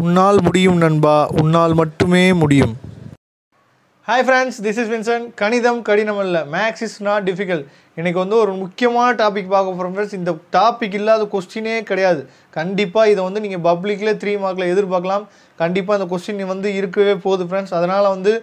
உன்னால் முடியும் நண்பா உன்னால் மட்டுமே முடியும் hi friends this is Vinson கணிதம் கடினம் அல்ல மேக்ஸ் இஸ் நாட் டிஃபிகல்ட் இன்றைக்கி வந்து ஒரு முக்கியமான டாபிக் பார்க்க போகிறோம் ஃப்ரெண்ட்ஸ் இந்த டாபிக் இல்லாத கொஸ்டினே கிடையாது கண்டிப்பாக இதை வந்து நீங்கள் பப்ளிக்கில் த்ரீ மார்க்கில் எதிர்பார்க்கலாம் கண்டிப்பாக அந்த கொஸ்டின் வந்து இருக்கவே போகுது ஃப்ரெண்ட்ஸ் அதனால் வந்து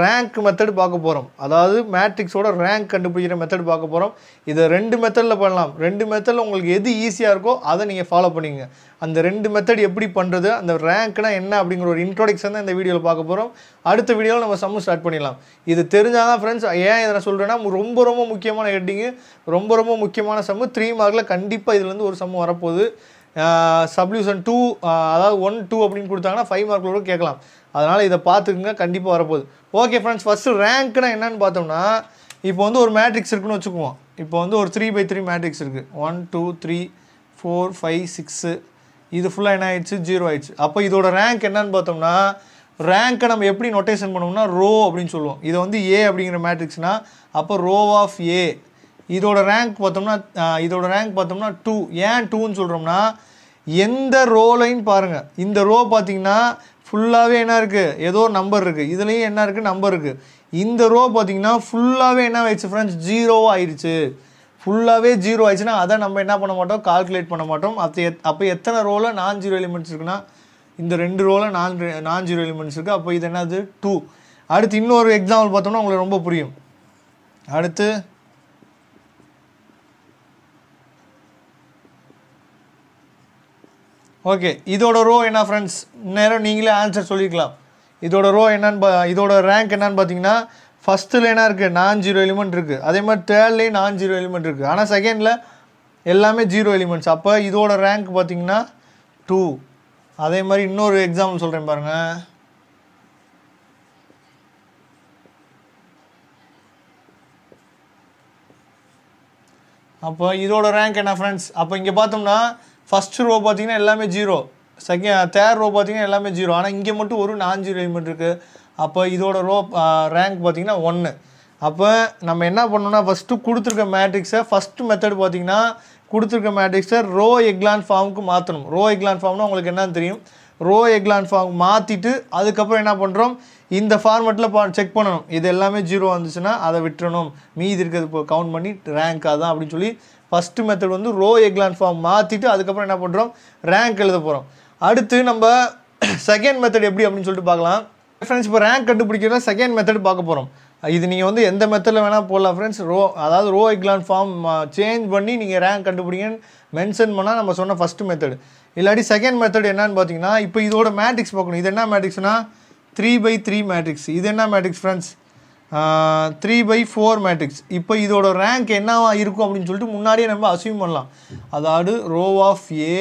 ரேங்க் மெத்தட் பார்க்க போகிறோம் அதாவது மேட்ரிக்ஸோட ரேங்க் கண்டுபிடிக்கிற மெத்தட் பார்க்க போகிறோம் இதை ரெண்டு மெத்தடில் பண்ணலாம் ரெண்டு மெத்தடில் உங்களுக்கு எது ஈஸியாக இருக்கோ அதை நீங்கள் ஃபாலோ பண்ணிங்க அந்த ரெண்டு மெத்தட் எப்படி பண்ணுறது அந்த ரேங்க்னா என்ன அப்படிங்கிற ஒரு இன்ட்ரோடக்ஷன் தான் இந்த வீடியோவில் பார்க்க போகிறோம் அடுத்த வீடியோவில் நம்ம சம்மு ஸ்டார்ட் பண்ணிடலாம் இது தெரிஞ்சால் தான் ஃப்ரெண்ட்ஸ் ஏன் இதை நான் சொல்கிறேன்னா ரொம்ப ரொம்ப முக்கியமான ஹெட்டிங்கு ரொம்ப ரொம்ப முக்கியமான சம்மு த்ரீ மார்க்கில் கண்டிப்பாக இதுலேருந்து ஒரு சம்மு வரப்போகுது சப்ளியூஷன் டூ அதாவது ஒன் டூ அப்படின்னு கொடுத்தாங்கன்னா ஃபைவ் மார்க்களோட கேட்கலாம் அதனால் இதை பார்த்துக்குங்க கண்டிப்பாக வரப்போகுது ஓகே ஃப்ரெண்ட்ஸ் ஃபஸ்ட்டு ரேங்க்குனா என்னன்னு பார்த்தோம்னா இப்போ வந்து ஒரு மேட்ரிக்ஸ் இருக்குன்னு வச்சுக்குவோம் இப்போ வந்து ஒரு த்ரீ பை த்ரீ மேட்ரிக்ஸ் இருக்குது one two three four five six இது ஃபுல்லாக என்ன ஆயிடுச்சு ஜீரோ ஆயிடுச்சு அப்போ இதோட ரேங்க் என்னன்னு பார்த்தோம்னா ரேங்க்கை நம்ம எப்படி நொட்டேஷன் பண்ணோம்னா ரோ அப்படின்னு சொல்லுவோம் இதை வந்து ஏ அப்படிங்கிற மேட்ரிக்ஸ்னால் அப்போ ரோ ஆஃப் ஏ இதோட ரேங்க் பார்த்தோம்னா இதோட ரேங்க் பார்த்தோம்னா டூ ஏன் டூன்னு சொல்கிறோம்னா எந்த ரோலையும் பாருங்கள் இந்த ரோ பார்த்திங்கன்னா ஃபுல்லாகவே என்ன இருக்குது ஏதோ நம்பர் இருக்குது இதுலேயும் என்ன இருக்குது நம்பர் இருக்குது இந்த ரோ பார்த்திங்கன்னா ஃபுல்லாகவே என்ன ஆயிடுச்சு ஃப்ரெண்ட்ஸ் ஜீரோவாக ஆயிடுச்சு ஃபுல்லாகவே ஜீரோ ஆயிடுச்சுன்னா அதை நம்ம என்ன பண்ண மாட்டோம் கால்குலேட் பண்ண மாட்டோம் அத்தை எத் அப்போ எத்தனை ரோவில் நான் ஜீரோ எலிமெண்ட்ஸ் இருக்குன்னா இந்த ரெண்டு ரோவில் நான் நான் ஜீரோ எலிமெண்ட்ஸ் இருக்குது அப்போ இது என்னது டூ அடுத்து இன்னொரு எக்ஸாம்பிள் பார்த்தோம்னா உங்களுக்கு ரொம்ப புரியும் அடுத்து ஓகே இதோட ரோ என்ன ஃப்ரெண்ட்ஸ் நேரம் நீங்களே ஆன்சர் சொல்லிக்கலாம் இதோட ரோ என்னன்னு பா இதோட ரேங்க் என்னன்னு பார்த்தீங்கன்னா ஃபஸ்ட்டில் என்ன இருக்குது நான் ஜீரோ எலிமெண்ட் இருக்குது அதே மாதிரி தேர்ட்லேயும் நான் ஜீரோ எலிமெண்ட் இருக்குது ஆனால் செகண்டில் எல்லாமே ஜீரோ எலிமெண்ட்ஸ் அப்போ இதோட ரேங்க் பார்த்தீங்கன்னா டூ அதே மாதிரி இன்னொரு எக்ஸாம்பிள் சொல்கிறேன் பாருங்கள் அப்போ இதோட ரேங்க் என்ன ஃப்ரெண்ட்ஸ் அப்போ இங்கே பார்த்தோம்னா ஃபஸ்ட் ரோ பார்த்தீங்கன்னா எல்லாமே ஜீரோ செகண்ட் தேர்ட் ரோ பார்த்தீங்கன்னா எல்லாமே ஜீரோ ஆனால் இங்கே மட்டும் ஒரு நான் ஜீரோ எலிமெண்ட் இருக்குது அப்போ இதோட ரோ ரேங்க் uh, பார்த்தீங்கன்னா ஒன்று அப்போ நம்ம என்ன பண்ணோன்னா ஃபஸ்ட்டு கொடுத்துருக்க மேட்ரிக்ஸை ஃபஸ்ட்டு மெத்தட் பார்த்திங்கன்னா கொடுத்துருக்க மேட்ரிக்ஸை ரோ எக்லான் ஃபார்முக்கு மாற்றணும் ரோ எக்லான் ஃபார்ம்னா உங்களுக்கு என்னன்னு தெரியும் ரோ எக்லான் ஃபார்ம் மாற்றிட்டு அதுக்கப்புறம் என்ன பண்ணுறோம் இந்த ஃபார்மெட்டில் பா செக் பண்ணணும் இது எல்லாமே ஜீரோ வந்துச்சுன்னா அதை விட்டுறணும் மீதி இருக்கிறது இப்போ கவுண்ட் பண்ணி ரேங்க் அதுதான் அப்படின்னு சொல்லி ஃபஸ்ட்டு மெத்தட் வந்து ரோ எக்லான் ஃபார்ம் மாற்றிட்டு அதுக்கப்புறம் என்ன பண்ணுறோம் ரேங்க் எழுத போகிறோம் அடுத்து நம்ம செகண்ட் மெத்தட் எப்படி அப்படின்னு சொல்லிட்டு பார்க்கலாம் ஃப்ரெண்ட்ஸ் இப்போ ரேங்க் கண்டுபிடிக்கிறதா செகண்ட் மெத்தட் பார்க்க போகிறோம் இது நீங்கள் வந்து எந்த மெத்தடில் வேணால் போடலாம் ஃப்ரெண்ட்ஸ் ரோ அதாவது ரோ எக்லான் ஃபார்ம் சேஞ்ச் பண்ணி நீங்கள் ரேங்க் கண்டுபிடிங்கன்னு மென்ஷன் பண்ணால் நம்ம சொன்ன ஃபஸ்ட்டு மெத்தட் இல்லாட்டி செகண்ட் மெத்தட் என்னன்னு பார்த்தீங்கன்னா இப்போ இதோட மேட்ரிக்ஸ் பார்க்கணும் இது என்ன மேட்ரிக்ஸ்னால் த்ரீ பை த்ரீ மேட்ரிக்ஸ் இது என்ன matrix friends three by four matrix இப்போ இதோட ரேங்க் என்னவா இருக்கும் அப்படின்னு சொல்லிட்டு முன்னாடியே நம்ம அசியூம் பண்ணலாம் அதாவது row of A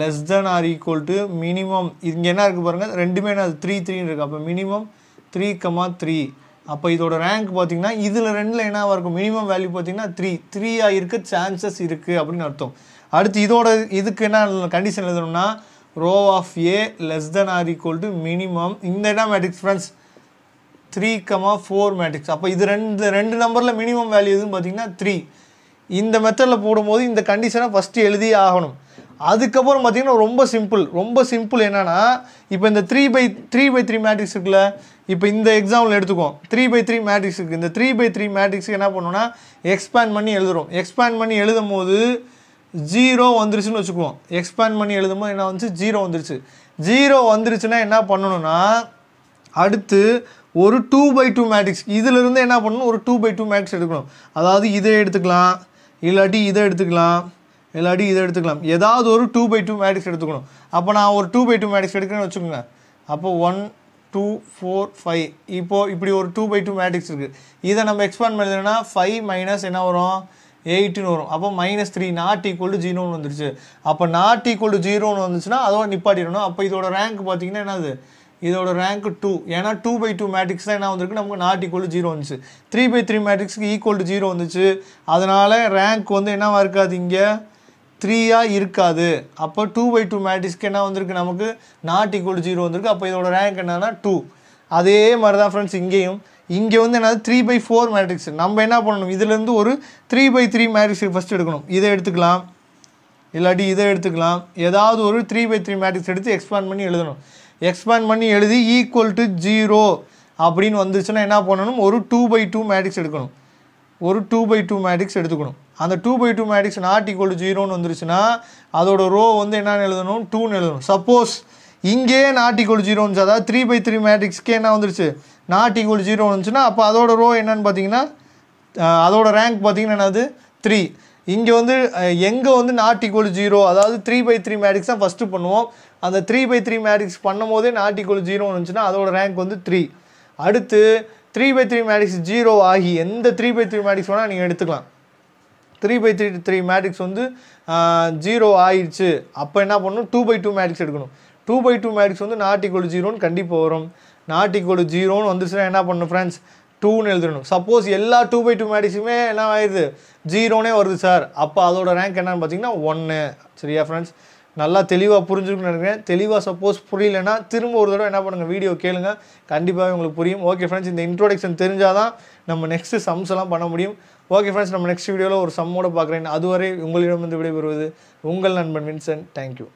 less than or equal to minimum இங்கே என்ன இருக்குது பாருங்கள் ரெண்டுமே நான் த்ரீ த்ரீன்னு இருக்குது அப்போ மினிமம் த்ரீ கமா த்ரீ அப்போ இதோட ரேங்க் பார்த்தீங்கன்னா இதில் ரெண்டில் என்னவாக இருக்கும் மினிமம் வேல்யூ பார்த்தீங்கன்னா த்ரீ த்ரீயாக இருக்க சான்சஸ் இருக்குது அப்படின்னு அர்த்தம் அடுத்து இதோட இதுக்கு என்ன கண்டிஷன் எழுதணும்னா row of A less than or equal to minimum இந்த என்ன matrix friends three comma four matrix அப்போ இது ரெண்டு ரெண்டு நம்பரில் மினிமம் வேல்யூ எதுன்னு பார்த்தீங்கன்னா த்ரீ இந்த மெத்தடில் போடும்போது இந்த கண்டிஷனை ஃபஸ்ட்டு எழுதியே ஆகணும் அதுக்கப்புறம் பார்த்தீங்கன்னா ரொம்ப சிம்பிள் ரொம்ப சிம்பிள் என்னென்னா இப்போ இந்த three by three by three matrix இருக்குல்ல இப்போ இந்த எக்ஸாம்பிள் எடுத்துக்கோம் த்ரீ பை த்ரீ மேட்ரிக்ஸ் இருக்குது இந்த த்ரீ பை த்ரீ மேட்ரிக்ஸுக்கு என்ன பண்ணோன்னா எக்ஸ்பேண்ட் பண்ணி எழுதுகிறோம் எக்ஸ்பேண்ட் பண்ணி எழுதும் போது ஜீரோ வந்துருச்சுன்னு வச்சுக்குவோம் எக்ஸ்பேண்ட் பண்ணி எழுதும் போது என்ன வந்துச்சு ஜீரோ வந்துருச்சு ஜீரோ வந்துருச்சுன்னா என்ன பண்ணணும்னா அடுத்து ஒரு டூ பை டூ மேட்ரிக்ஸ் இதிலிருந்து என்ன பண்ணணும் ஒரு டூ பை டூ மேட்ரிக்ஸ் எடுக்கணும் அதாவது இதை எடுத்துக்கலாம் இல்லாட்டி இதை எடுத்துக்கலாம் இல்லாட்டி இதை எடுத்துக்கலாம் ஏதாவது ஒரு டூ பை டூ மேட்ரிக்ஸ் எடுத்துக்கணும் அப்போ நான் ஒரு டூ பை டூ மேட்ரிக்ஸ் எடுக்கிறேன்னு வச்சுக்கோங்க அப்போ ஒன் டூ ஃபோர் ஃபைவ் இப்போது இப்படி ஒரு டூ பை டூ மேட்ரிக்ஸ் இருக்குது இதை நம்ம எக்ஸ்பேண்ட் பண்ணிதுன்னா ஃபைவ் மைனஸ் என்ன வரும் எயிட்டுன்னு வரும் அப்போ minus three not equal to ஜீரோன்னு வந்துருச்சு அப்போ நாட் ஈக்குவல் டு ஜீரோன்னு வந்துச்சுன்னா அதோட நிப்பாட்டிடணும் அப்போ இதோட ரேங்க் பார்த்தீங்கன்னா என்னது இதோட ரேங்க் டூ ஏன்னா டூ பை டூ மேட்ரிக்ஸ் தான் என்ன வந்திருக்கு நமக்கு நாட் ஈக்குவல் ஜீரோ வந்துச்சு த்ரீ பை த்ரீ மேட்ரிக்ஸுக்கு ஈக்குவல் டு ஜீரோ வந்துச்சு அதனால் ரேங்க் வந்து என்னவாக இருக்காது இங்கே த்ரீயாக இருக்காது அப்போ டூ பை டூ மேட்ரிக்ஸ்க்கு என்ன வந்திருக்கு நமக்கு நாட் ஈக்குவல் ஜீரோ வந்திருக்கு அப்போ இதோட ரேங்க் என்னன்னா டூ அதே மாதிரி தான் ஃப்ரெண்ட்ஸ் இங்கேயும் இங்கே வந்து என்னது த்ரீ பை ஃபோர் மேட்ரிக்ஸ் நம்ம என்ன பண்ணணும் இதுலேருந்து ஒரு three by three matrix first எடுக்கணும் இதை எடுத்துக்கலாம் இல்லாட்டி இதை எடுத்துக்கலாம் ஏதாவது ஒரு த்ரீ பை த்ரீ மேட்ரிக்ஸ் எடுத்து எக்ஸ்பேண்ட் பண்ணி எழுதணும் எக்ஸ்பேண்ட் பண்ணி எழுதி ஈக்குவல் டு ஜீரோ அப்படின்னு வந்துச்சுன்னா என்ன பண்ணணும் ஒரு டூ பை டூ மேட்ரிக்ஸ் எடுக்கணும் ஒரு டூ பை டூ மேட்ரிக்ஸ் எடுத்துக்கணும் அந்த two by two matrix not equal to ஜீரோன்னு வந்துருச்சுன்னா அதோட ரோ வந்து என்னென்னு எழுதணும் டூன்னு எழுதணும் சப்போஸ் இங்கே நாட் ஈக்குவல் ஜீரோன்னு அதாவது த்ரீ பை த்ரீ மேட்ரிக்ஸ்க்கே என்ன வந்துருச்சு நாட் ஈக்குவல் ஜீரோ வந்துச்சுன்னா அப்போ அதோட ரோ என்னன்னு பார்த்தீங்கன்னா அதோட ரேங்க் பார்த்தீங்கன்னா என்னது த்ரீ இங்கே வந்து எங்கே வந்து ஈக்குவல் ஜீரோ அதாவது த்ரீ பை த்ரீ மேட்ரிக்ஸ் தான் ஃபஸ்ட்டு பண்ணுவோம் அந்த த்ரீ பை த்ரீ மேட்ரிக்ஸ் பண்ணும் போதே ஈக்குவல் ஜீரோன்னு வந்துச்சுன்னா அதோட ரேங்க் வந்து த்ரீ அடுத்து three by three matrix zero ஆகி எந்த த்ரீ பை த்ரீ மேட்ரிக்ஸ் வேணால் நீங்கள் எடுத்துக்கலாம் three by three three matrix வந்து ஜீரோ ஆயிடுச்சு அப்போ என்ன பண்ணணும் டூ பை டூ மேட்ரிக்ஸ் எடுக்கணும் டூ பை டூ மேட்ரிக்ஸ் வந்து ஈக்குவல் ஜீரோன்னு கண்டிப்பாக வரும் ஈக்குவல் ஜீரோன்னு வந்துச்சுன்னா என்ன பண்ணணும் ஃப்ரெண்ட்ஸ் டூன்னு எழுதணும் சப்போஸ் எல்லா டூ பை டூ மேடிக்ஸுமே என்ன ஆயிடுது ஜீரோனே வருது சார் அப்போ அதோட ரேங்க் என்னன்னு பார்த்தீங்கன்னா ஒன்று சரியா ஃப்ரெண்ட்ஸ் நல்லா தெளிவாக புரிஞ்சுருக்குன்னு நினைக்கிறேன் தெளிவாக சப்போஸ் புரியலன்னா திரும்ப ஒரு தடவை என்ன பண்ணுங்கள் வீடியோ கேளுங்க கண்டிப்பாகவே உங்களுக்கு புரியும் ஓகே ஃப்ரெண்ட்ஸ் இந்த இன்ட்ரோடக்ஷன் தெரிஞ்சால் தான் நம்ம நெக்ஸ்ட்டு சம்ஸ் எல்லாம் பண்ண முடியும் ஓகே ஃப்ரெண்ட்ஸ் நம்ம நெக்ஸ்ட் வீடியோவில் ஒரு சம்மோட பார்க்குறேன் அதுவரை உங்களிடம் வந்து விடைபெறுவது உங்கள் நண்பன் வின்சன் தேங்க்யூ